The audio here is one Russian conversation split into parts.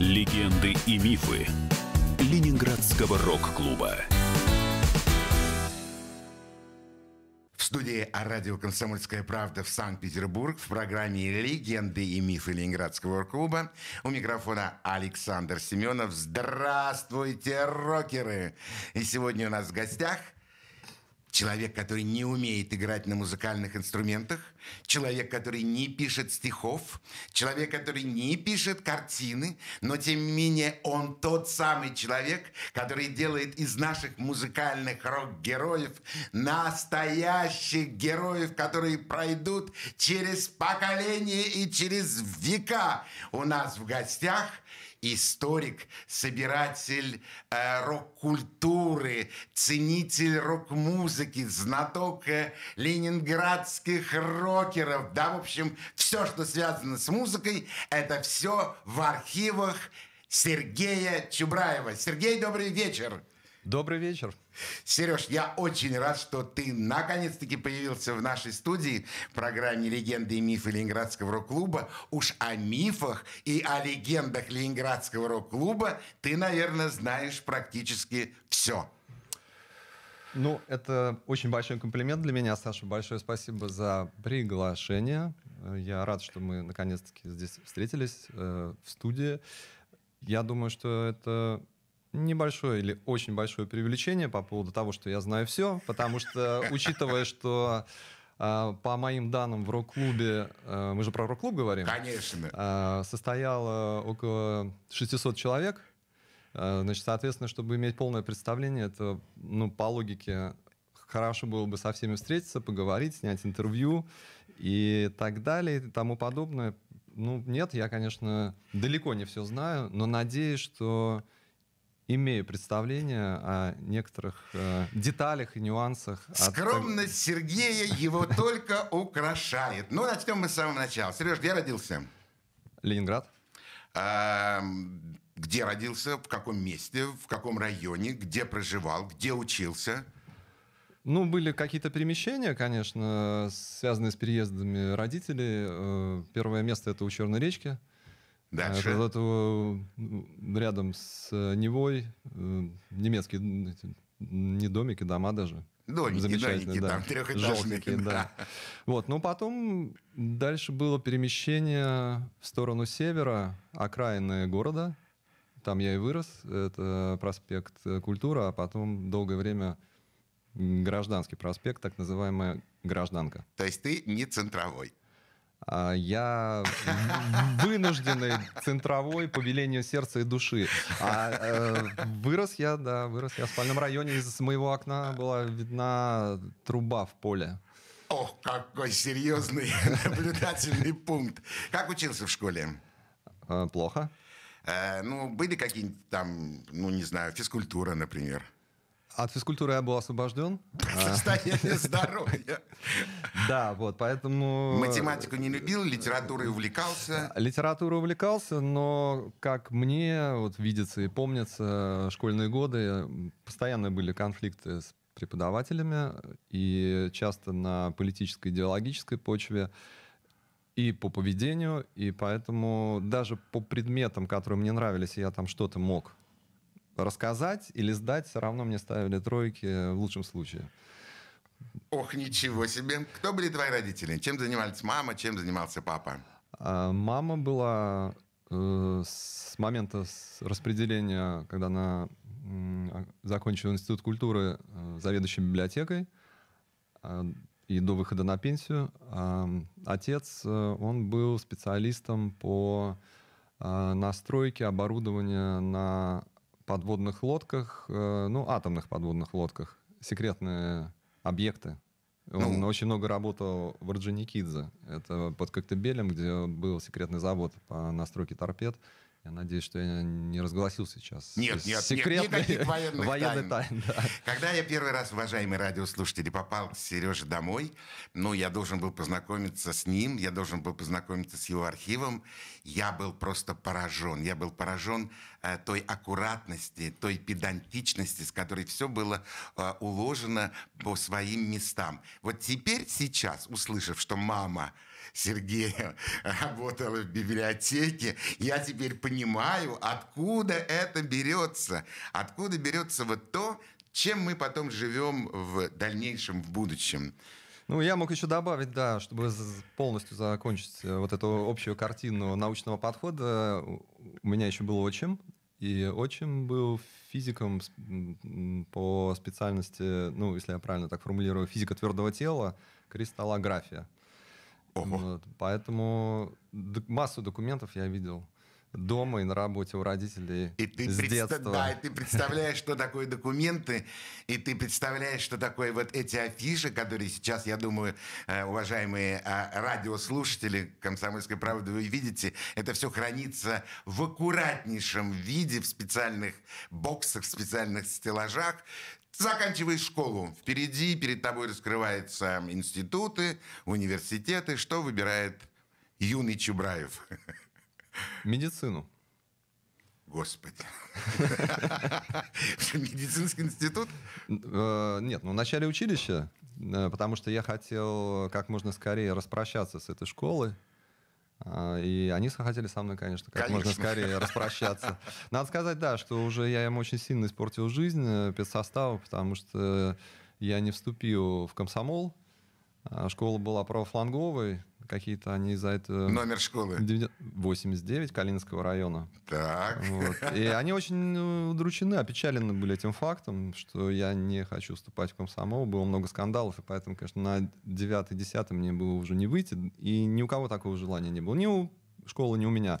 Легенды и мифы Ленинградского рок-клуба. В студии радио «Комсомольская правда» в Санкт-Петербург в программе «Легенды и мифы Ленинградского рок-клуба» у микрофона Александр Семенов. Здравствуйте, рокеры! И сегодня у нас в гостях – Человек, который не умеет играть на музыкальных инструментах, человек, который не пишет стихов, человек, который не пишет картины, но тем не менее он тот самый человек, который делает из наших музыкальных рок-героев настоящих героев, которые пройдут через поколения и через века у нас в гостях – историк, собиратель э, рок-культуры, ценитель рок-музыки, знаток э, ленинградских рокеров. Да, в общем, все, что связано с музыкой, это все в архивах Сергея Чубраева. Сергей, добрый вечер. Добрый вечер. Сереж, я очень рад, что ты наконец-таки появился в нашей студии в программе «Легенды и мифы Ленинградского рок-клуба». Уж о мифах и о легендах Ленинградского рок-клуба ты, наверное, знаешь практически все. Ну, это очень большой комплимент для меня, Саша. Большое спасибо за приглашение. Я рад, что мы наконец-таки здесь встретились э, в студии. Я думаю, что это небольшое или очень большое привлечение по поводу того, что я знаю все, потому что, учитывая, что а, по моим данным, в рок-клубе, а, мы же про рок-клуб говорим? Конечно. А, состояло около 600 человек. Значит, соответственно, чтобы иметь полное представление, это, ну, по логике, хорошо было бы со всеми встретиться, поговорить, снять интервью и так далее и тому подобное. Ну, нет, я, конечно, далеко не все знаю, но надеюсь, что имею представление о некоторых э, деталях и нюансах. Скромность от... Сергея его только украшает. Ну, начнем мы с самого начала. Сереж, где родился? Ленинград. где родился, в каком месте, в каком районе, где проживал, где учился? Ну, были какие-то перемещения, конечно, связанные с переездами родителей. Э, первое место — это у Черной речки. Дальше. Э, вот, вот, э, рядом с э, Невой немецкие не домики, дома даже. Домики, Замечательные, домики, да. там трехэтажные. Желтенькие, да. Вот, ну потом дальше было перемещение в сторону севера, окраины города. Там я и вырос. Это проспект Культура, а потом долгое время гражданский проспект, так называемая гражданка. То есть ты не центровой? А, я вынужденный центровой по велению сердца и души. А э, вырос я, да, вырос я в спальном районе. Из моего окна была видна труба в поле. О, какой серьезный наблюдательный пункт. Как учился в школе? Э, плохо. Э, ну, были какие-нибудь там, ну, не знаю, физкультура, например. А от физкультуры я был освобожден. Состояние здоровья. Да, вот, поэтому... Э, Математику не любил, литературой увлекался. Литературой увлекался, но, как мне вот видится и помнится, школьные годы э, постоянно были конфликты с преподавателями, и часто на политической, идеологической почве и по поведению, и поэтому даже по предметам, которые мне нравились, я там что-то мог рассказать или сдать, все равно мне ставили тройки в лучшем случае. Ох, ничего себе. Кто были твои родители? Чем занимались мама, чем занимался папа? А, мама была э, с момента распределения, когда она а, закончила институт культуры э, заведующей библиотекой а, и до выхода на пенсию. Отец, э, он был специалистом по настройке оборудования на подводных лодках, э, ну, атомных подводных лодках, секретные объекты. Он ну, очень много работал в Орджоникидзе. Это под Коктебелем, где был секретный завод по настройке торпед. Я надеюсь, что я не разгласил сейчас. Нет, нет, Секретный... нет никаких военных тайн. тайн да. Когда я первый раз, уважаемые радиослушатели, попал к Сереже домой, ну, я должен был познакомиться с ним, я должен был познакомиться с его архивом. Я был просто поражен. Я был поражен э, той аккуратности, той педантичности, с которой все было э, уложено по своим местам. Вот теперь, сейчас, услышав, что мама Сергеем работала в библиотеке, я теперь понимаю, откуда это берется, откуда берется вот то, чем мы потом живем в дальнейшем, в будущем. Ну, я мог еще добавить, да, чтобы полностью закончить э, вот эту общую картину научного подхода. У меня еще был отчим, и отчим был физиком по специальности, ну, если я правильно так формулирую, физика твердого тела, кристаллография. Вот, поэтому массу документов я видел дома и на работе у родителей и ты с предста... детства. Да, и ты представляешь, что такое документы, и ты представляешь, что такое вот эти афиши, которые сейчас, я думаю, э, уважаемые а, радиослушатели «Комсомольской правды» вы видите, это все хранится в аккуратнейшем виде, в специальных боксах, в специальных стеллажах, заканчиваешь школу. Впереди, перед тобой раскрываются институты, университеты. Что выбирает юный Чубраев? Медицину. Господи. Медицинский институт? Э, нет, ну в начале училища, э, потому что я хотел как можно скорее распрощаться с этой школой, а, и они хотели со мной, конечно, как конечно. можно скорее распрощаться. Надо сказать, да, что уже я им очень сильно испортил жизнь э, педсостава, потому что я не вступил в комсомол. А, школа была правофланговой, какие-то они за это... Номер школы? 89 Калининского района. Так. Вот. И они очень ну, удручены, опечалены были этим фактом, что я не хочу вступать в комсомол. Было много скандалов, и поэтому, конечно, на 9-10 мне было уже не выйти. И ни у кого такого желания не было. Ни у школы, ни у меня.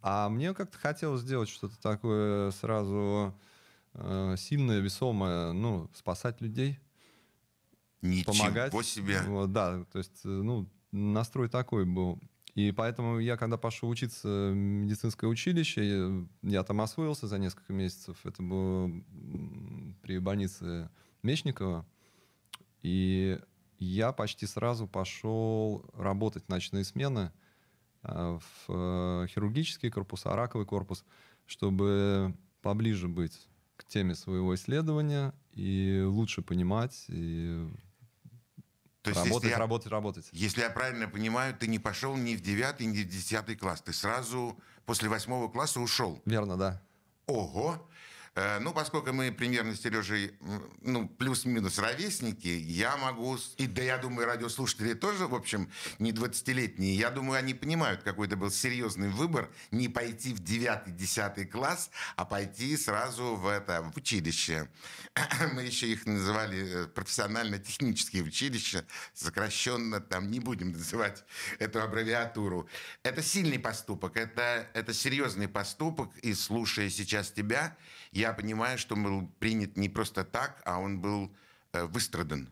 А мне как-то хотелось сделать что-то такое сразу э, сильное, весомое, ну, спасать людей. Ничего помогать. себе. Вот, да, то есть, э, ну, настрой такой был. И поэтому я, когда пошел учиться в медицинское училище, я там освоился за несколько месяцев. Это было при больнице Мечникова. И я почти сразу пошел работать в ночные смены а, в э, хирургический корпус, а раковый корпус, чтобы поближе быть к теме своего исследования и лучше понимать и то есть, работать, если работать, работать. Если я правильно понимаю, ты не пошел ни в 9, ни в 10 класс. Ты сразу после 8 класса ушел. Верно, да. Ого! Э, ну, поскольку мы примерно с Сережей, ну, плюс-минус ровесники, я могу... И да, я думаю, радиослушатели тоже, в общем, не 20-летние. Я думаю, они понимают, какой это был серьезный выбор не пойти в 9-10 класс, а пойти сразу в это, в училище. Мы еще их называли э, профессионально-технические училища, сокращенно там не будем называть эту аббревиатуру. Это сильный поступок, это, это серьезный поступок, и слушая сейчас тебя, я понимаю, что он был принят не просто так, а он был э, выстрадан.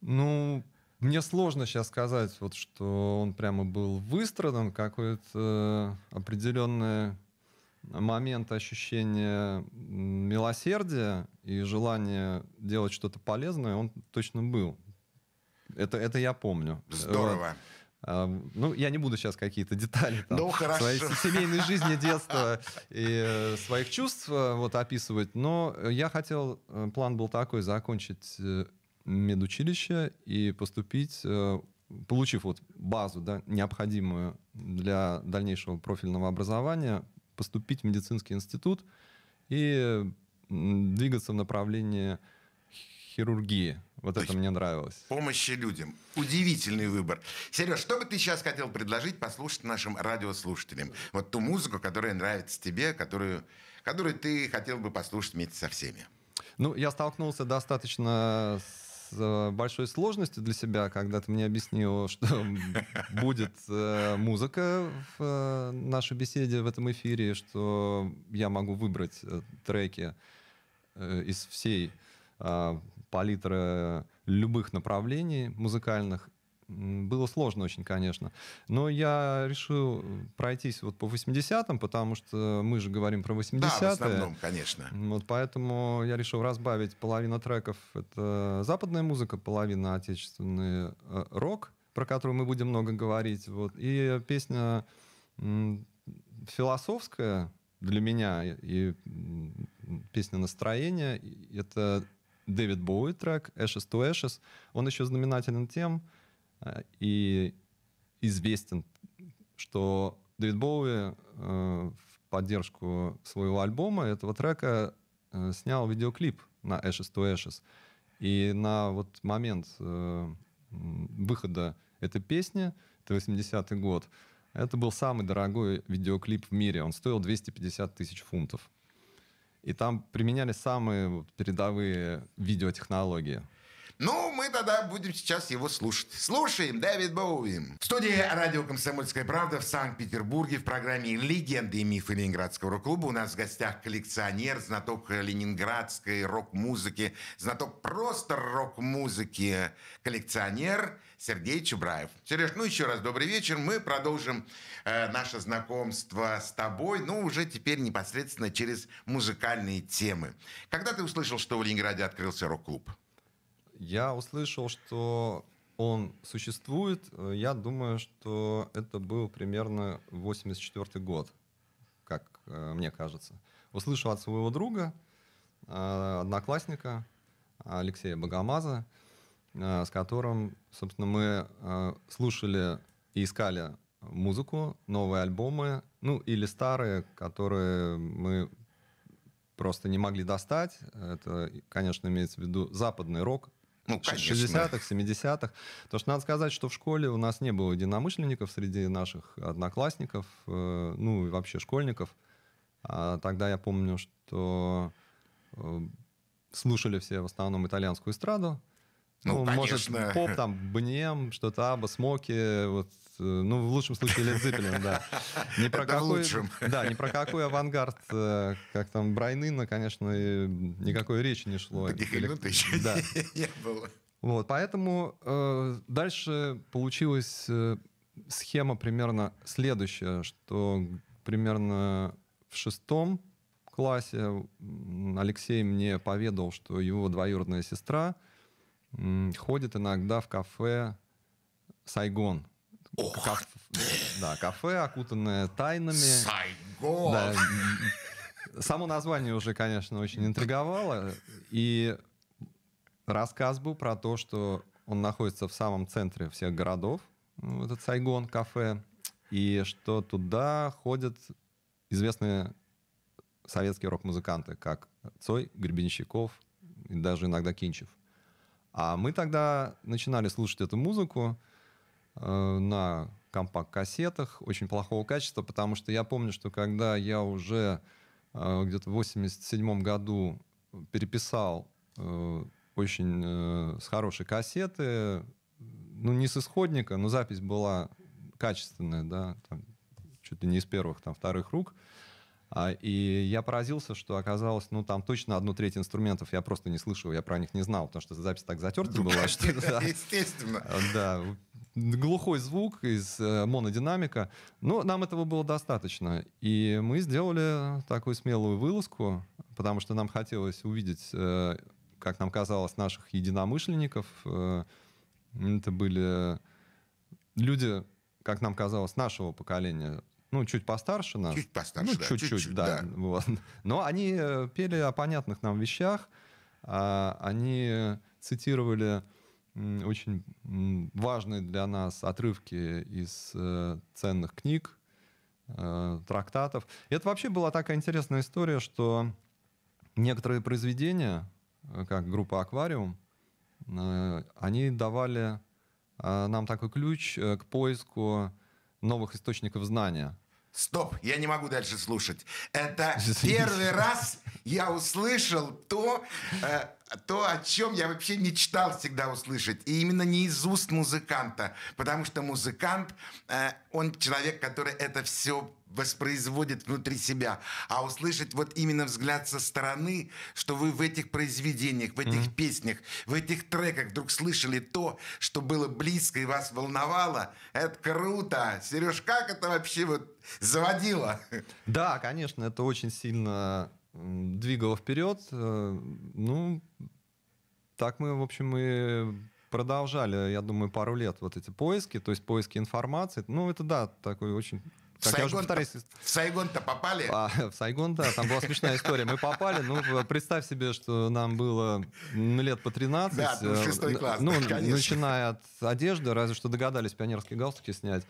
Ну, мне сложно сейчас сказать, вот, что он прямо был выстрадан, какой то э, определенный момент ощущения милосердия и желания делать что-то полезное, он точно был. Это, это я помню. Здорово. Вот. Ну, я не буду сейчас какие-то детали там, ну, своей семейной жизни, детства и э, своих чувств э, вот, описывать, но я хотел, э, план был такой, закончить медучилище и поступить, получив вот базу, да, необходимую для дальнейшего профильного образования, поступить в медицинский институт и двигаться в направлении хирургии. Вот То это мне нравилось. Помощи людям. Удивительный выбор. Сереж, что бы ты сейчас хотел предложить послушать нашим радиослушателям? Вот ту музыку, которая нравится тебе, которую, которую ты хотел бы послушать вместе со всеми. Ну, я столкнулся достаточно с э, большой сложностью для себя, когда ты мне объяснил, что будет э, музыка в э, нашей беседе в этом эфире, что я могу выбрать треки из всей а, палитра э, любых направлений музыкальных. Было сложно очень, конечно. Но я решил э, пройтись вот по 80-м, потому что мы же говорим про 80-е. Да, в основном, конечно. Вот поэтому я решил разбавить половину треков. Это западная музыка, половина отечественный э, рок, про который мы будем много говорить. Вот. И песня философская для меня и песня настроения это Дэвид Боуи трек «Ashes to Ashes». Он еще знаменателен тем э, и известен, что Дэвид Боуи э, в поддержку своего альбома этого трека э, снял видеоклип на Ashes to Ashes. И на вот момент выхода этой песни, это 80-й год, это был самый дорогой видеоклип в мире. Он стоил 250 тысяч фунтов. И там применяли самые передовые видеотехнологии. Ну, мы тогда будем сейчас его слушать. Слушаем Дэвид Боуи. В студии радио «Комсомольская правда» в Санкт-Петербурге в программе «Легенды и мифы Ленинградского рок-клуба» у нас в гостях коллекционер, знаток ленинградской рок-музыки, знаток просто рок-музыки, коллекционер Сергей Чубраев. Сереж, ну еще раз добрый вечер. Мы продолжим э, наше знакомство с тобой, ну уже теперь непосредственно через музыкальные темы. Когда ты услышал, что в Ленинграде открылся рок-клуб? Я услышал, что он существует. Э, я думаю, что это был примерно 84 год, как э, мне кажется. Услышал от своего друга, э, одноклассника Алексея Богомаза, с которым, собственно, мы слушали и искали музыку, новые альбомы, ну или старые, которые мы просто не могли достать. Это, конечно, имеется в виду западный рок, ну, конечно. 60-х, 70-х. Потому что надо сказать, что в школе у нас не было единомышленников среди наших одноклассников, э, ну и вообще школьников. А тогда я помню, что э, слушали все в основном итальянскую эстраду, ну, ну конечно. может, поп, там, Бнем, что-то Аба, Смоки, вот, э, ну, в лучшем случае Лед Зеппелин, да. Не про Это какой, лучшим. Да, не про какой авангард, э, как там, Брайнына, конечно, никакой речи не шло. Таких Или... еще да. не было. Вот, поэтому э, дальше получилась э, схема примерно следующая, что примерно в шестом классе Алексей мне поведал, что его двоюродная сестра — ходит иногда в кафе «Сайгон». Ох, Каф... Да, кафе, окутанное тайнами. Сайгон! Да. Само название уже, конечно, очень интриговало. И рассказ был про то, что он находится в самом центре всех городов, ну, этот Сайгон кафе, и что туда ходят известные советские рок-музыканты, как Цой, Гребенщиков и даже иногда Кинчев. А мы тогда начинали слушать эту музыку э, на компакт-кассетах очень плохого качества, потому что я помню, что когда я уже э, где-то в 87 году переписал э, очень э, с хорошей кассеты, ну, не с исходника, но запись была качественная, да, там, чуть ли не из первых, там, вторых рук, э, а, и я поразился, что оказалось, ну, там точно одну треть инструментов я просто не слышал, я про них не знал, потому что запись так затерта ну, была. Что, да, естественно. А, да, глухой звук из э, монодинамика. Но нам этого было достаточно. И мы сделали такую смелую вылазку, потому что нам хотелось увидеть, э, как нам казалось, наших единомышленников. Э, это были люди, как нам казалось, нашего поколения, ну, чуть постарше нас. Чуть постарше, ну, да. Чуть-чуть, да. да. Вот. Но они э, пели о понятных нам вещах. А они цитировали очень важные для нас отрывки из э, ценных книг, э, трактатов. И Это вообще была такая интересная история, что некоторые произведения, как группа «Аквариум», они давали нам такой ключ к поиску новых источников знания. Стоп, я не могу дальше слушать. Это первый раз я услышал то, э, то, о чем я вообще мечтал всегда услышать. И именно не из уст музыканта, потому что музыкант, э, он человек, который это все воспроизводит внутри себя, а услышать вот именно взгляд со стороны, что вы в этих произведениях, в этих mm-hmm. песнях, в этих треках вдруг слышали то, что было близко и вас волновало, это круто. Сереж, как это вообще вот заводило? Да, конечно, это очень сильно двигало вперед. Э, ну, так мы, в общем, и продолжали, я думаю, пару лет вот эти поиски, то есть поиски информации. Ну, это да, такой очень как Сайгон-то, В Сайгон-то попали? А, в Сайгон, да, там была смешная история. Мы попали, ну, представь себе, что нам было лет по 13. Да, э, шестой класс, Ну, конечно. начиная от одежды, разве что догадались пионерские галстуки снять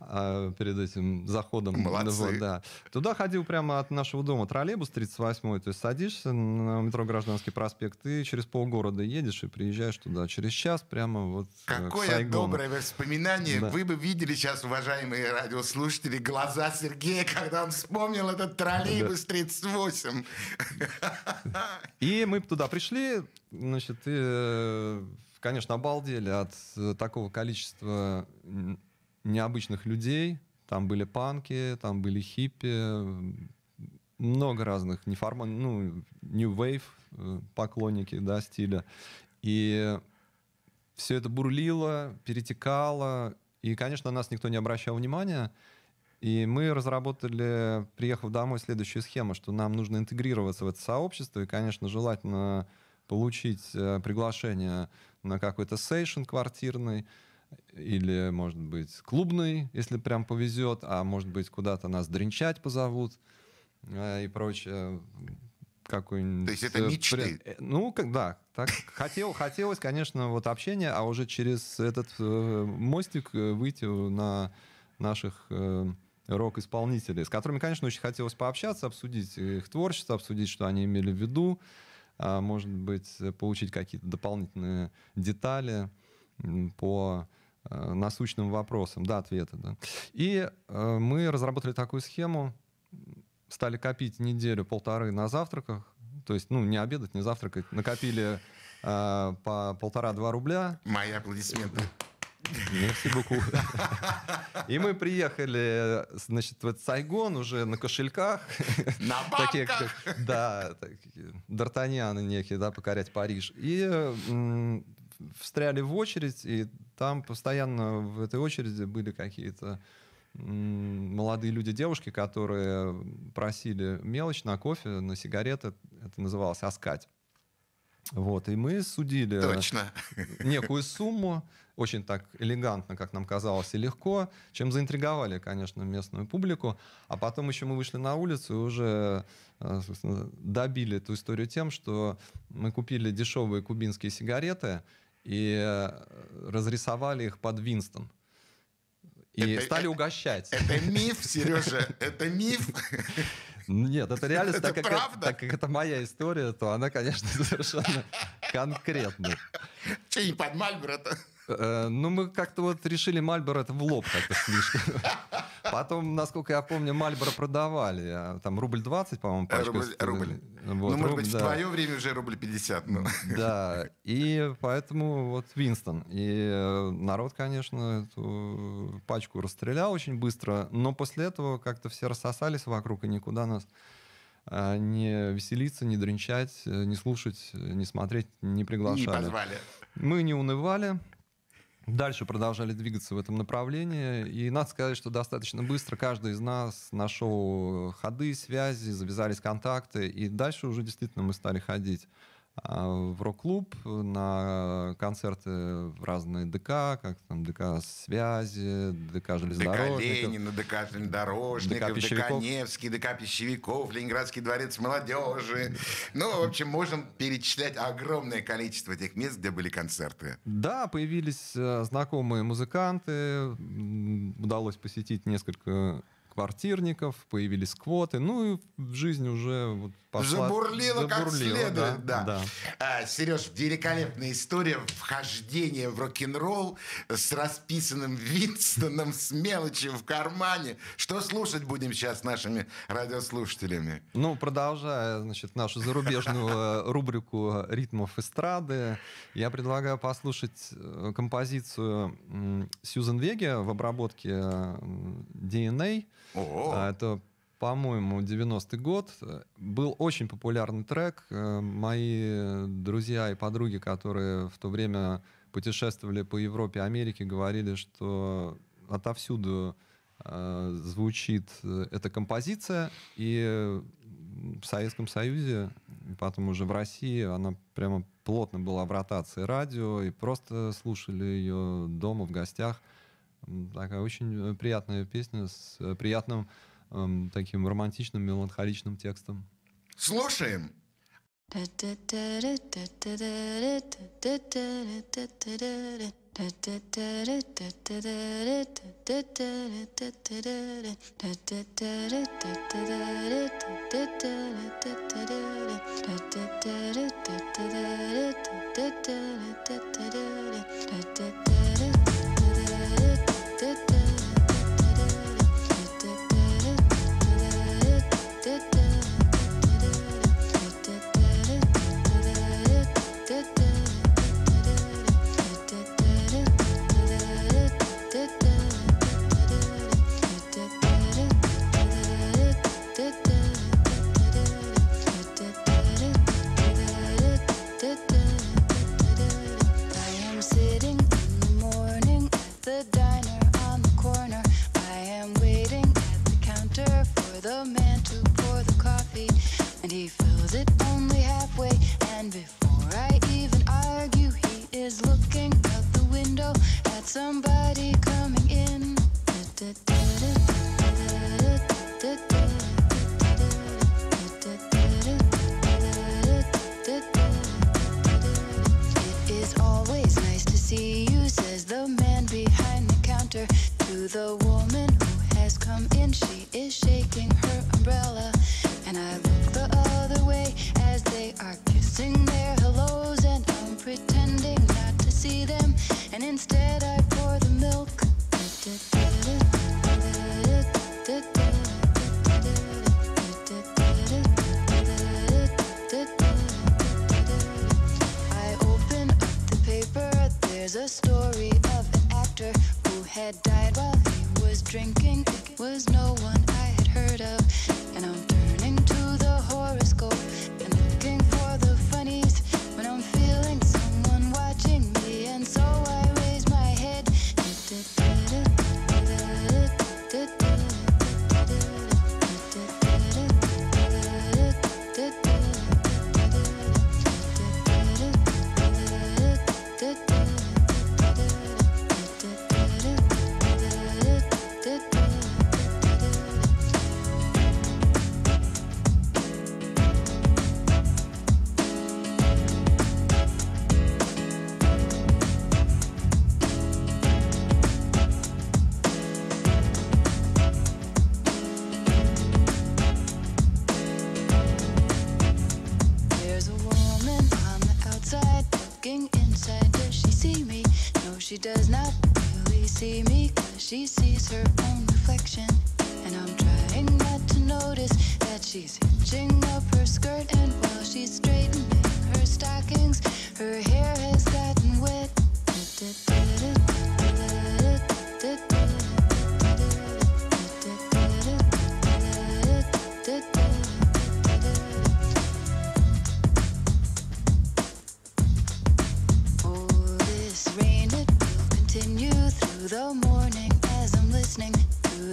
а, перед этим заходом. Молодцы. Вот, да. Туда ходил прямо от нашего дома троллейбус 38-й, то есть садишься на метро Гражданский проспект и через полгорода едешь и приезжаешь туда. Через час прямо вот э, Какое доброе воспоминание. Да. Вы бы видели сейчас, уважаемые радиослушатели, глаза Сергея, когда он вспомнил этот троллейбус 38. И мы туда пришли, значит, и, э, конечно, обалдели от э, такого количества необычных людей. Там были панки, там были хиппи, много разных неформальных, ну, New Wave э, поклонники, да, стиля. И все это бурлило, перетекало, и, конечно, на нас никто не обращал внимания. И мы разработали, приехав домой, следующую схему, что нам нужно интегрироваться в это сообщество, и, конечно, желательно получить э, приглашение на какой-то сейшн квартирный, или, может быть, клубный, если прям повезет, а может быть, куда-то нас дренчать позовут э, и прочее. Какую-нибудь... То есть это э, мечты? Ну, как, да. Так, хотел, хотелось, конечно, вот общение, а уже через этот мостик выйти на наших э, рок исполнителей, с которыми, конечно, очень хотелось пообщаться, обсудить их творчество, обсудить, что они имели в виду, а, может быть, получить какие-то дополнительные детали по а, насущным вопросам, да, ответы. Да. И а, мы разработали такую схему, стали копить неделю-полторы на завтраках, то есть, ну, не обедать, не завтракать, накопили по полтора-два рубля. Мои аплодисменты. Merci beaucoup. И мы приехали, значит, в Сайгон уже на кошельках. На бабках! Такие, да, д'Артаньяны некие, да, покорять Париж. И встряли в очередь, и там постоянно в этой очереди были какие-то молодые люди, девушки, которые просили мелочь на кофе, на сигареты. Это называлось «Аскать». Вот, и мы судили... Точно. Некую сумму, очень так элегантно, как нам казалось, и легко, чем заинтриговали, конечно, местную публику. А потом еще мы вышли на улицу и уже э, добили эту историю тем, что мы купили дешевые кубинские сигареты и э, разрисовали их под Винстон. И это, стали это, угощать. Это миф, Сережа, это миф. Нет, это реально, это так, как это, так как это моя история, то она, конечно, совершенно конкретная. Че, не под Мальборо-то? Э, ну, мы как-то вот решили Мальборо это в лоб как-то слишком. Потом, насколько я помню, Мальборо продавали. А, там рубль 20, по-моему, э, пачка. Рубль. рубль. ну, может быть, в твое время уже рубль 50. Да, и поэтому вот Винстон. И э, народ, конечно, эту пачку расстрелял очень быстро, но после этого как-то все рассосались вокруг, и никуда нас не веселиться, не дренчать, не слушать, не смотреть, не приглашали. Не позвали. Мы не унывали, дальше продолжали двигаться в этом направлении. И надо сказать, что достаточно быстро каждый из нас нашел э, ходы, связи, завязались контакты, и дальше уже действительно мы стали ходить. А, в рок-клуб, на концерты в разные ДК, как там ДК связи, ДК железнодорожников. ДК Ленина, ДК железнодорожников, ДК, ДК Невский, ДК пищевиков, Ленинградский дворец молодежи. Ну, в общем, можем перечислять огромное количество тех мест, где были концерты. Да, появились э, знакомые музыканты, удалось посетить несколько квартирников, появились квоты, ну и жизнь уже вот пошла... Забурлила, забурлила как следует, да. да. да. А, Сереж, великолепная история вхождения в рок-н-ролл с расписанным Винстоном, с мелочью в кармане. Что слушать будем сейчас нашими радиослушателями? Ну, продолжая, значит, нашу зарубежную э, рубрику ритмов эстрады, я предлагаю послушать э, композицию Сьюзен Веге в обработке DNA. Э, Ого. А, это, по-моему, 90-й год. Был очень популярный трек. Э, мои друзья и подруги, которые в то время путешествовали по Европе, Америке, говорили, что отовсюду э, звучит э, эта композиция, и в Советском Союзе, и потом уже в России, она прямо плотно была в ротации радио, и просто слушали ее дома, в гостях. Такая очень э, приятная песня с э, приятным эм, таким романтичным, меланхоличным текстом. Слушаем! was drinking was no one I had heard of, and I'm.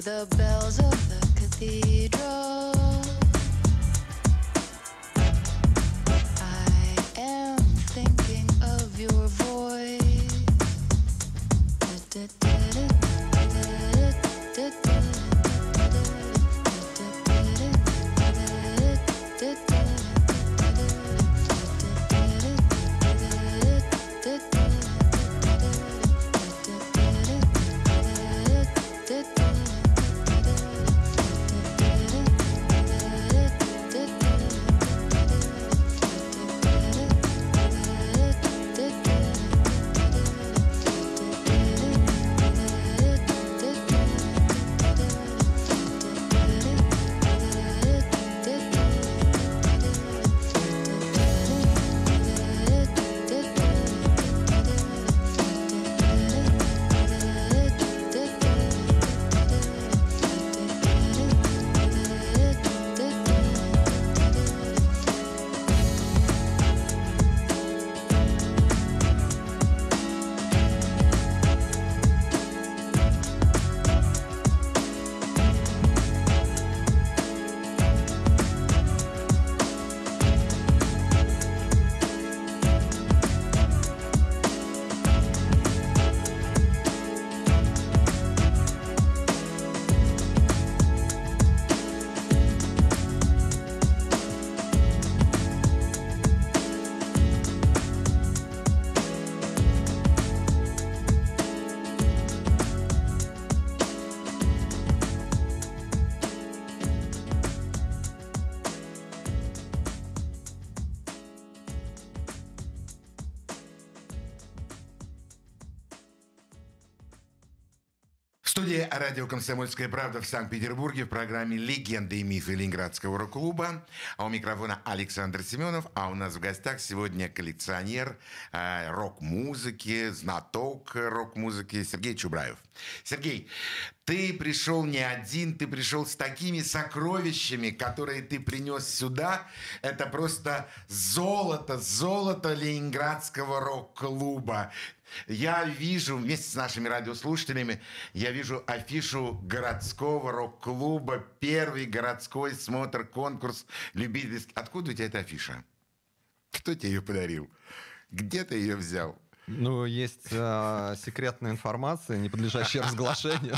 the bells of the cathedral. радио «Комсомольская правда» в Санкт-Петербурге в программе «Легенды и мифы Ленинградского рок-клуба». А у микрофона Александр Семенов. А у нас в гостях сегодня коллекционер э, рок-музыки, знаток рок-музыки Сергей Чубраев. Сергей, ты пришел не один, ты пришел с такими сокровищами, которые ты принес сюда. Это просто золото, золото Ленинградского рок-клуба. Я вижу вместе с нашими радиослушателями, я вижу афишу городского рок-клуба «Первый городской смотр, конкурс любительский». Откуда у тебя эта афиша? Кто тебе ее подарил? Где ты ее взял? Ну, есть э, секретная информация, не подлежащая разглашению.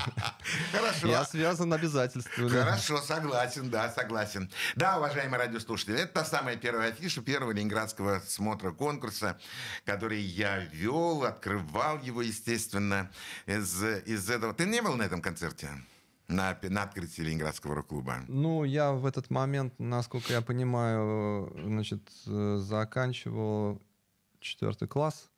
Хорошо. Я связан обязательствами. Хорошо, согласен, да, согласен. Да, уважаемые радиослушатели, это та самая первая афиша первого ленинградского смотра конкурса, который я вел, открывал его, естественно, из, из этого. Ты не был на этом концерте? на, на открытии Ленинградского рок-клуба? Ну, я в этот момент, насколько я понимаю, значит, э, заканчивал четвертый класс.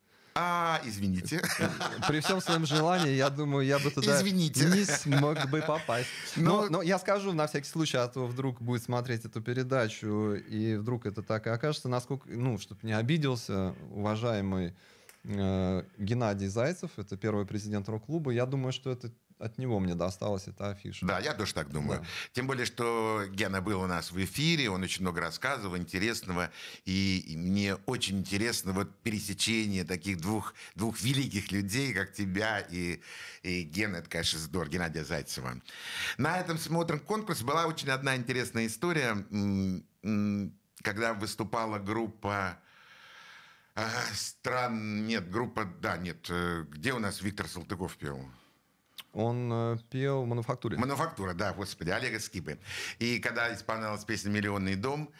А, извините. Э, при всем своем желании, я думаю, я бы туда извините. не смог бы попасть. Но... Ну, но, но я скажу на всякий случай, а то вдруг будет смотреть эту передачу, и вдруг это так и окажется, насколько, ну, чтобы не обиделся, уважаемый э, Геннадий Зайцев, это первый президент рок-клуба, я думаю, что это от него мне досталась эта афиша. Да, я тоже так думаю. Да. Тем более, что Гена был у нас в эфире, он очень много рассказывал интересного, и, мне очень интересно вот пересечение таких двух, двух великих людей, как тебя и, и Гена, это, конечно, здорово, Геннадия Зайцева. На этом смотрим конкурс. Была очень одна интересная история, когда выступала группа а, стран, нет, группа, да, нет, э, где у нас Виктор Салтыков пел? Он э, пел в мануфактуре. «Мануфактура», да, господи, Олега Скипы. И когда исполнялась песня «Миллионный дом»,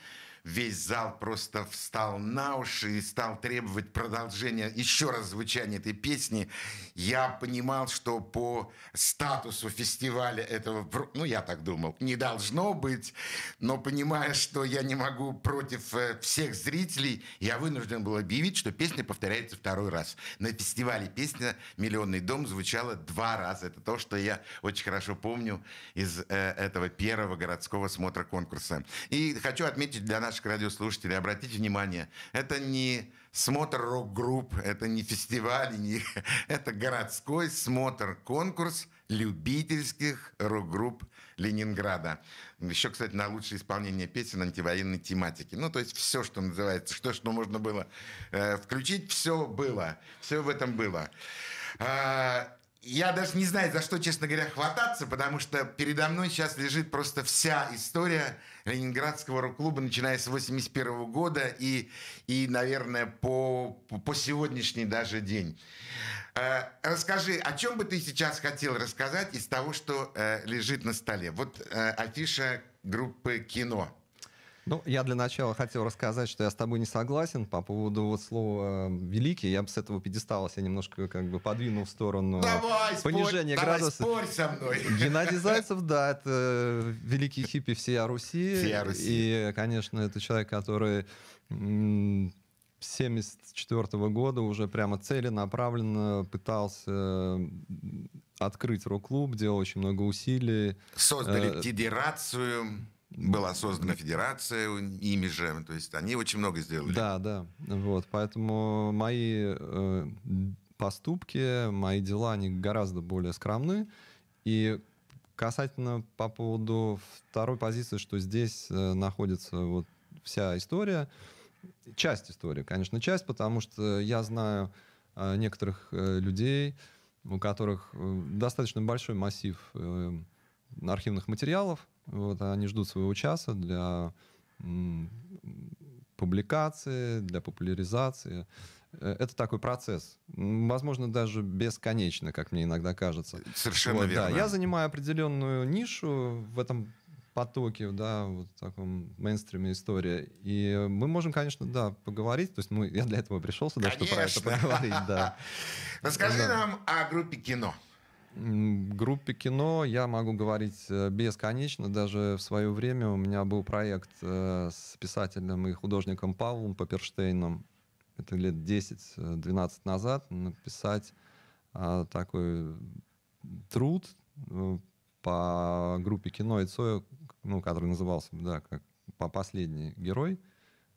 весь зал просто встал на уши и стал требовать продолжения, еще раз звучания этой песни. Я понимал, что по статусу фестиваля этого, ну, я так думал, не должно быть, но понимая, что я не могу против э, всех зрителей, я вынужден был объявить, что песня повторяется второй раз. На фестивале песня «Миллионный дом» звучала два раза. Это то, что я очень хорошо помню из э, этого первого городского смотра конкурса. И хочу отметить для нас наших радиослушателей, обратите внимание, это не смотр рок-групп, это не фестиваль, не... это городской смотр-конкурс любительских рок-групп Ленинграда. Еще, кстати, на лучшее исполнение песен антивоенной тематики. Ну, то есть все, что называется, что, что можно было э, включить, все было. Все в этом было. А, я даже не знаю, за что, честно говоря, хвататься, потому что передо мной сейчас лежит просто вся история Ленинградского рок-клуба, начиная с 81 года и, и наверное, по, по сегодняшний даже день. Э, расскажи, о чем бы ты сейчас хотел рассказать из того, что э, лежит на столе? Вот э, афиша группы «Кино». Ну, я для начала хотел рассказать, что я с тобой не согласен по поводу вот слова эм, «великий». Я бы с этого пьедестала себя немножко как бы подвинул в сторону э, давай, понижения спорь, градуса. Давай, спорь со мной. Геннадий Зайцев, да, это э, великий хиппи всея Руси. Всея Руси. И, конечно, это человек, который 1974 -го года уже прямо целенаправленно пытался открыть рок-клуб, делал очень много усилий. Создали э, федерацию была создана федерация ими же, то есть они очень много сделали. Да, да, вот, поэтому мои э, поступки, мои дела, они гораздо более скромны, и касательно по поводу второй позиции, что здесь э, находится вот вся история, часть истории, конечно, часть, потому что я знаю э, некоторых э, людей, у которых э, достаточно большой массив э, архивных материалов. Вот, они ждут своего часа для публикации, для популяризации. Э, это такой процесс. Возможно, даже бесконечно, как мне иногда кажется. Совершенно вот, верно. Да. Я занимаю определенную нишу в этом потоке, да, вот в таком мейнстриме истории. И мы можем, конечно, да, поговорить. То есть мы, я для этого пришел сюда, конечно. чтобы про это поговорить, да. Расскажи нам о группе кино группе кино я могу говорить э, бесконечно. Даже в свое время у меня был проект э, с писателем и художником Павлом Паперштейном. Это лет 10-12 э, назад. Написать а, такой труд по группе кино и Цоя, ну, который назывался, да, как по «Последний герой».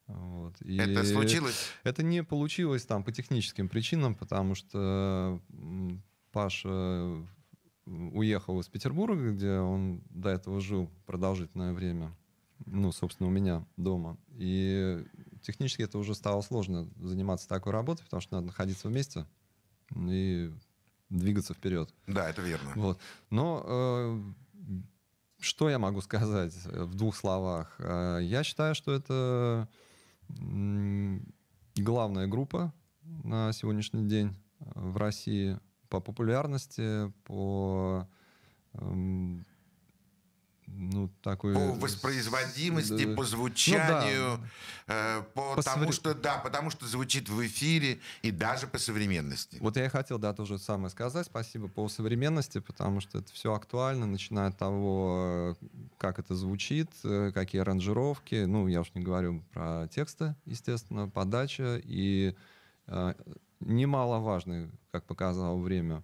Вот. И это случилось? Это не получилось там по техническим причинам, потому что Паша э, уехал из Петербурга, где он до этого жил продолжительное время, ну, собственно, у меня дома. И технически это уже стало сложно заниматься такой работой, потому что надо находиться вместе и двигаться вперед. Да, это верно. Вот. Но э, что я могу сказать э, в двух словах? Э, я считаю, что это главная группа на сегодняшний день в России – по популярности, по эм, ну, такой... По э, воспроизводимости, да. по э, ну звучанию, ну, да. э, по, по тому, свр... что, да, потому что звучит в эфире и даже по современности. Вот я и хотел, да, тоже самое сказать. Спасибо по современности, потому что это все актуально, начиная от того, э, как это звучит, какие аранжировки. Ну, я уж не говорю про тексты, естественно, подача и э, немаловажный, как показало время,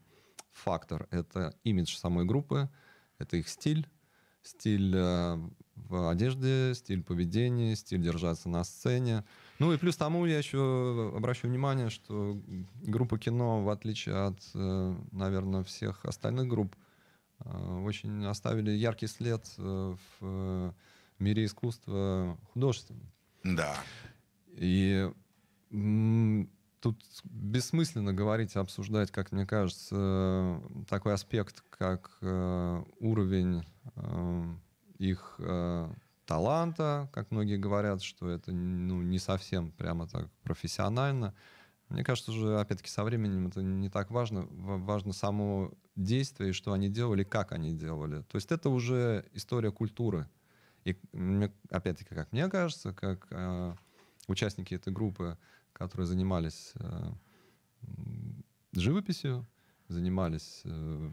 фактор – это имидж самой группы, это их стиль, стиль э, в одежде, стиль поведения, стиль держаться на сцене. Ну и плюс тому я еще обращу внимание, что группа кино, в отличие от, э, наверное, всех остальных групп, э, очень оставили яркий след в мире искусства художественном. Да. И тут бессмысленно говорить и обсуждать, как мне кажется, э, такой аспект, как э, уровень э, их таланта, как многие говорят, что это ну, не совсем прямо так профессионально. Мне кажется, уже, опять-таки, со временем это не так важно. Важно само действие, что они делали, как они делали. То есть это уже история культуры. И, опять-таки, как мне кажется, как э, участники этой группы которые занимались э, живописью, занимались э,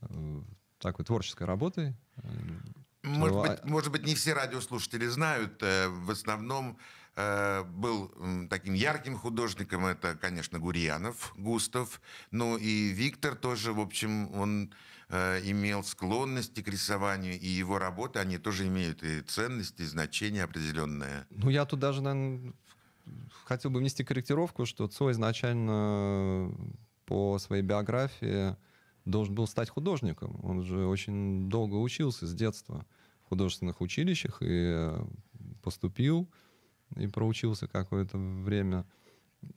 э, такой творческой работой. Эм, может быть, может быть, не все радиослушатели знают. Э, в основном э, был таким ярким художником, это, конечно, Гурьянов, Густав. но ну и Виктор тоже, в общем, он э, имел склонности к рисованию, и его работы, они тоже имеют и ценности, и значение определенное. Ну, я тут даже, наверное, хотел бы внести корректировку, что Цой изначально э, по своей биографии должен был стать художником. Он же очень долго учился с детства в художественных училищах и э, поступил, и проучился какое-то время.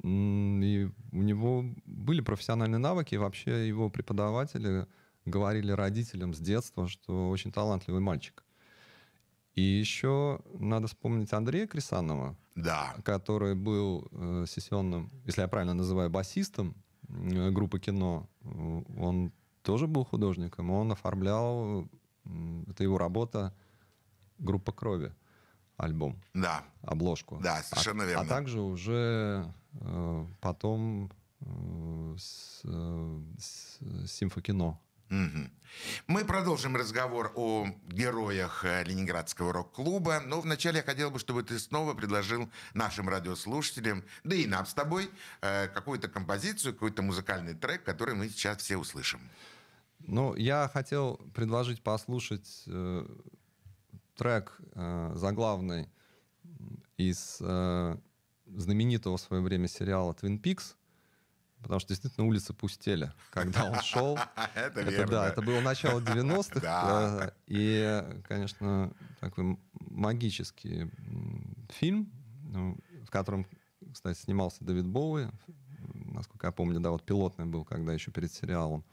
И у него были профессиональные навыки, и вообще его преподаватели говорили родителям с детства, что очень талантливый мальчик. И еще надо вспомнить Андрея Крисанова, да. который был э, сессионным, если я правильно называю, басистом э, группы кино. Он тоже был художником, он оформлял, э, это его работа, группа крови, альбом. Да. Обложку. Да, а, совершенно а, верно. А также уже э, потом э, с, э, с, симфокино Угу. Мы продолжим разговор о героях э, Ленинградского рок-клуба, но вначале я хотел бы, чтобы ты снова предложил нашим радиослушателям, да и нам с тобой, э, какую-то композицию, какой-то музыкальный трек, который мы сейчас все услышим. Ну, я хотел предложить послушать э, трек э, заглавный из э, знаменитого в свое время сериала «Твин Пикс», Потому что действительно улицы пустели, когда он шел. Это верно. Да, это было начало 90-х. И, конечно, такой магический фильм, ну, в котором, кстати, снимался Дэвид Боуи. Насколько я помню, да, вот пилотный был, когда еще перед сериалом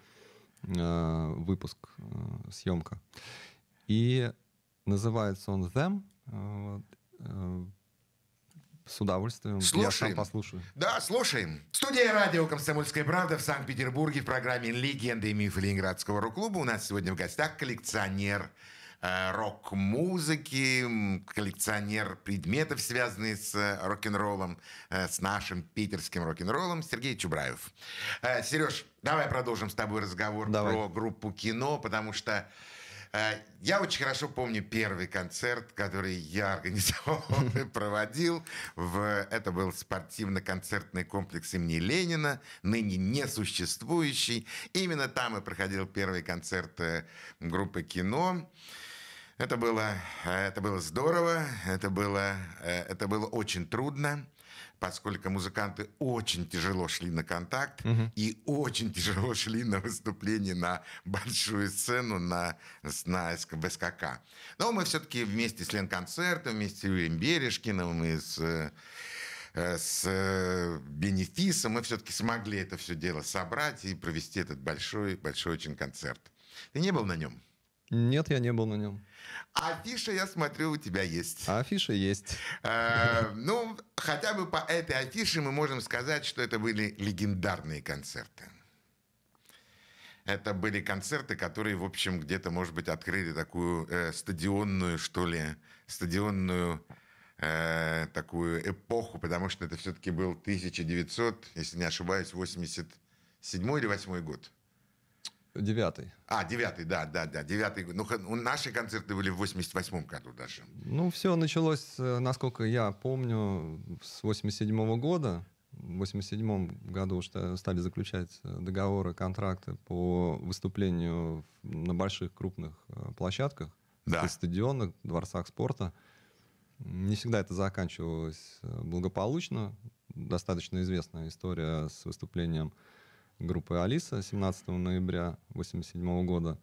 э, выпуск, э, съемка. И называется он «Them». Э, с удовольствием. Слушаем. Я сам послушаю. Да, слушаем. Студия радио «Комсомольская правда» в Санкт-Петербурге в программе «Легенды и мифы Ленинградского рок-клуба». У нас сегодня в гостях коллекционер э, рок-музыки, коллекционер предметов, связанных с э, рок-н-роллом, э, с нашим питерским рок-н-роллом, Сергей Чубраев. Сереж, давай продолжим с тобой разговор давай. про группу «Кино», потому что Э, я очень хорошо помню первый концерт, который я организовал и проводил. В, это был спортивно-концертный комплекс имени Ленина, ныне несуществующий. Именно там и проходил первый концерт э, группы «Кино». Это было, это было здорово, это было, э, это было очень трудно, поскольку музыканты очень тяжело шли на контакт угу. и очень тяжело шли на выступление на большую сцену на, на СКБСКК. Но мы все-таки вместе с Ленконцертом, вместе с Юрием Бережкиным и с э, э, с бенефисом, мы все-таки смогли это все дело собрать и провести этот большой-большой очень концерт. Ты не был на нем? Нет, я не был на нем. Афиша, я смотрю, у тебя есть. А афиша есть. Э, ну, хотя бы по этой афише мы можем сказать, что это были легендарные концерты. Это были концерты, которые, в общем, где-то, может быть, открыли такую э, стадионную, что ли, стадионную э, такую эпоху, потому что это все-таки был 1900, если не ошибаюсь, 87 или 8 год. Девятый. А, девятый, да, да, да, девятый. год, Ну, наши концерты были в 88-м году даже. Ну, все началось, э, насколько я помню, с 87-го года. В 87-м году что стали заключать э, договоры, контракты по выступлению на больших крупных э, площадках, да. стадионах, дворцах спорта. Не всегда это заканчивалось благополучно. Достаточно известная история с выступлением группы «Алиса» 17 ноября 1987 года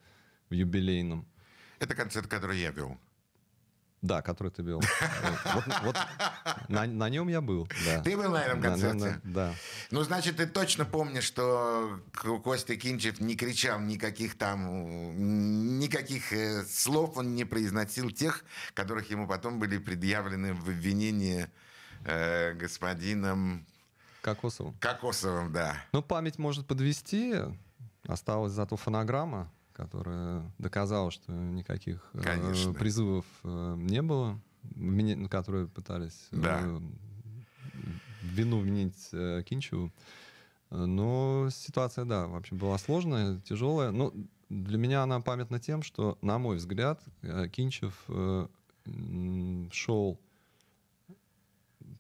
в юбилейном. Это концерт, который я вел. Да, который ты вел. Вот, вот на, на нем я был. Да. Ты был на этом концерте? На нем, да. Ну, значит, ты точно помнишь, что Костя Кинчев не кричал никаких там, никаких э, слов он не произносил тех, которых ему потом были предъявлены в обвинении э, господином Кокосовым. Кокосовым, да. Ну, память может подвести. Осталась зато фонограмма, которая доказала, что никаких э, Конечно. призывов э, не было, ну, которые пытались э, да. вину вменить Кинчеву. Но ситуация, да, в общем, была сложная, тяжелая. Но ну, для меня она памятна тем, что, на мой взгляд, Кинчев шел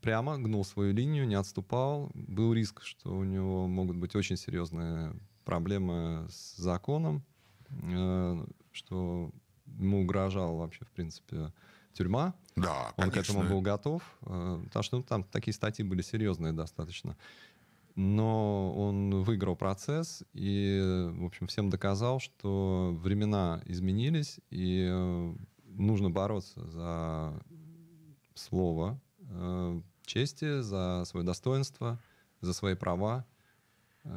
прямо гнул свою линию, не отступал. Был риск, что у него могут быть очень серьезные проблемы с законом, э, что ему угрожала вообще, в принципе, тюрьма. Да, Он конечно. к этому был готов, э, потому что ну, там такие статьи были серьезные достаточно. Но он выиграл процесс и, в общем, всем доказал, что времена изменились, и э, нужно бороться за слово, Э, чести, за свое достоинство, за свои права.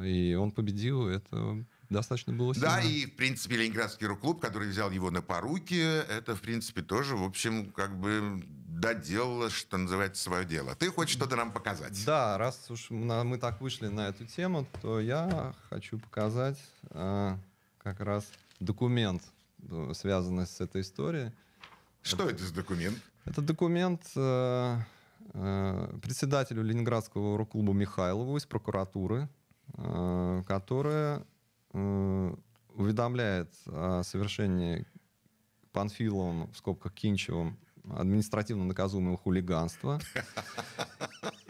И он победил. Это достаточно было сильно. Да, и, в принципе, Ленинградский рок-клуб, который взял его на поруки, это, в принципе, тоже, в общем, как бы доделало, что называется, свое дело. Ты хочешь что-то нам показать? Да, раз уж мы так вышли на эту тему, то я хочу показать э, как раз документ, э, связанный с этой историей. Что это, это за документ? Это документ... Э, Э, председателю Ленинградского рок-клуба Михайлову из прокуратуры, э, которая э, уведомляет о совершении Панфиловым, в скобках Кинчевым, административно наказуемого хулиганства.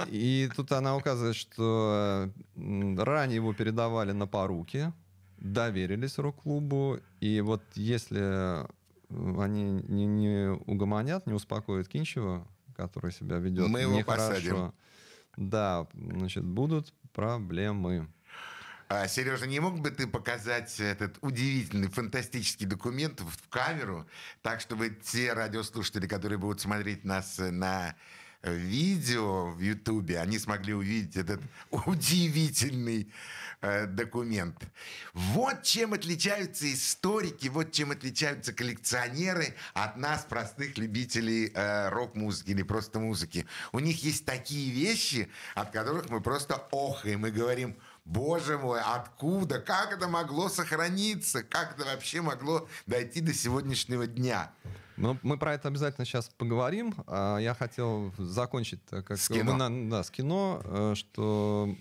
И тут она указывает, что ранее его передавали на поруки, доверились рок-клубу, и вот если они не, не угомонят, не успокоят Кинчева, который себя ведет Мы его нехорошо. посадим. Да, значит, будут проблемы. А, Сережа, не мог бы ты показать этот удивительный, фантастический документ в камеру, так чтобы те радиослушатели, которые будут смотреть нас э, на видео в Ютубе, они смогли увидеть этот удивительный э, документ. Вот чем отличаются историки, вот чем отличаются коллекционеры от нас, простых любителей э, рок-музыки или просто музыки. У них есть такие вещи, от которых мы просто охаем и говорим, боже мой, откуда, как это могло сохраниться, как это вообще могло дойти до сегодняшнего дня. Ну, мы про это обязательно сейчас поговорим. А, я хотел закончить э, как с кино, мы, да, с кино э, что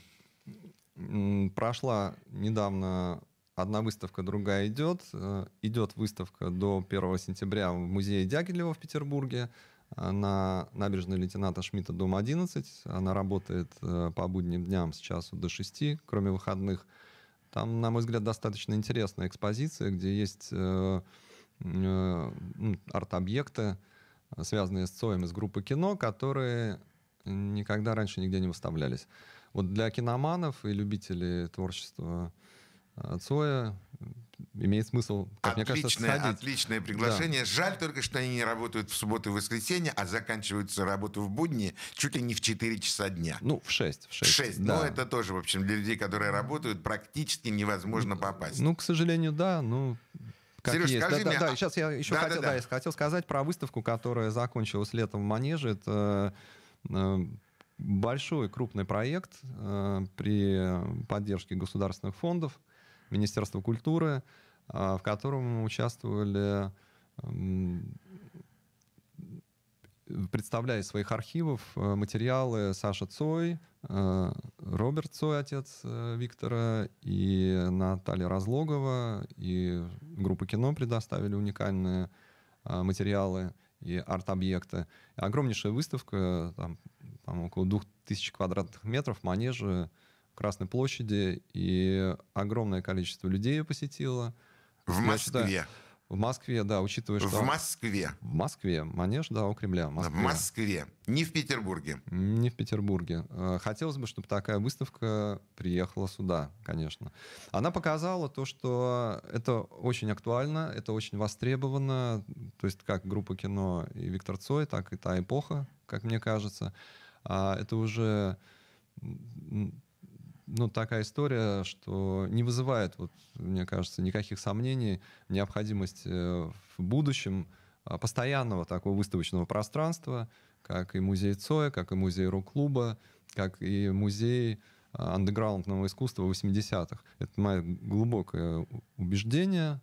прошла недавно одна выставка, другая идет. Э, идет выставка до 1 сентября в музее Дягилева в Петербурге на набережной лейтенанта Шмидта, дом 11. Она работает по будним дням с часу до 6, кроме выходных. Там, на мой взгляд, достаточно интересная экспозиция, где есть Э, арт-объекты, связанные с Цоем из группы кино, которые никогда раньше нигде не выставлялись. Вот для киноманов и любителей творчества э, Цоя имеет смысл, как отличное, мне кажется, сходить. Отличное приглашение. Да. Жаль только, что они не работают в субботу и воскресенье, а заканчиваются работу в будни чуть ли не в 4 часа дня. Ну, в 6. В 6, в 6. да. Но ну, это тоже, в общем, для людей, которые работают, практически невозможно ну, попасть. Ну, к сожалению, да. Ну, как Сереж, есть. скажи да, мне... Да, да, сейчас я еще да, хотел, да, да. Да, хотел сказать про выставку, которая закончилась летом в Манеже. Это э, большой крупный проект э, при поддержке государственных фондов, Министерства культуры, э, в котором участвовали представляя из своих архивов э, материалы Саша Цой, э, Роберт Цой, отец э, Виктора, и Наталья Разлогова, и группа кино предоставили уникальные материалы и арт-объекты. Огромнейшая выставка, там, там около 2000 квадратных метров, манежа, Красной площади, и огромное количество людей посетило. В Я Москве. Считаю, в Москве, да, учитывая, что... В Москве. В Москве. Манеж, да, у Кремля. В Москве. В Москве. Не в Петербурге. Не в Петербурге. Э, хотелось бы, чтобы такая выставка приехала сюда, конечно. Она показала то, что это очень актуально, это очень востребовано. То есть как группа кино и Виктор Цой, так и та эпоха, как мне кажется. А это уже ну, такая история, что не вызывает, вот, мне кажется, никаких сомнений необходимость э, в будущем а, постоянного такого выставочного пространства, как и музей Цоя, как и музей рок-клуба, как и музей а, андеграундного искусства 80-х. Это мое глубокое убеждение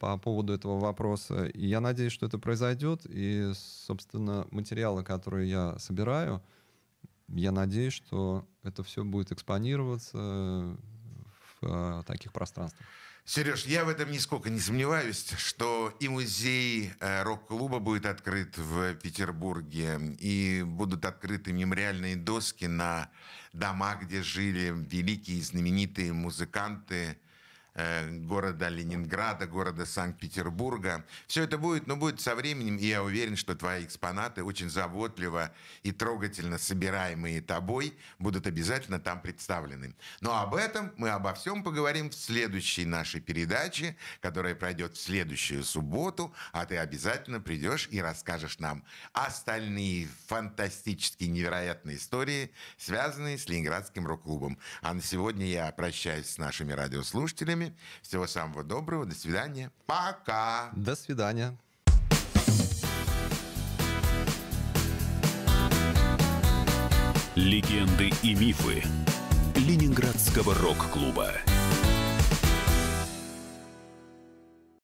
по поводу этого вопроса. И я надеюсь, что это произойдет. И, собственно, материалы, которые я собираю, я надеюсь, что это все будет экспонироваться в э, таких пространствах. Сереж, я в этом нисколько не сомневаюсь, что и музей э, рок-клуба будет открыт в Петербурге, и будут открыты мемориальные доски на дома, где жили великие знаменитые музыканты, Э, города Ленинграда, города Санкт-Петербурга. Все это будет, но будет со временем, и я уверен, что твои экспонаты, очень заботливо и трогательно собираемые тобой, будут обязательно там представлены. Но об этом мы обо всем поговорим в следующей нашей передаче, которая пройдет в следующую субботу, а ты обязательно придешь и расскажешь нам остальные фантастические, невероятные истории, связанные с Ленинградским рок-клубом. А на сегодня я прощаюсь с нашими радиослушателями. Всего самого доброго. До свидания. Пока. До свидания. Легенды и мифы Ленинградского рок-клуба.